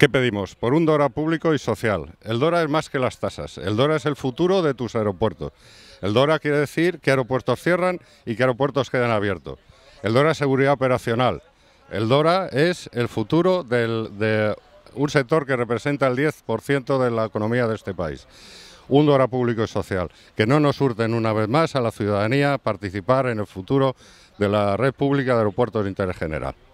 ¿Qué pedimos? Por un DORA público y social. El DORA es más que las tasas. El DORA es el futuro de tus aeropuertos. El DORA quiere decir que aeropuertos cierran y que aeropuertos quedan abiertos. El DORA es seguridad operacional. El DORA es el futuro de un sector que representa el 10% de la economía de este país. Un DORA público y social. Que no nos hurten una vez más a la ciudadanía participar en el futuro de la red pública de aeropuertos de interés general.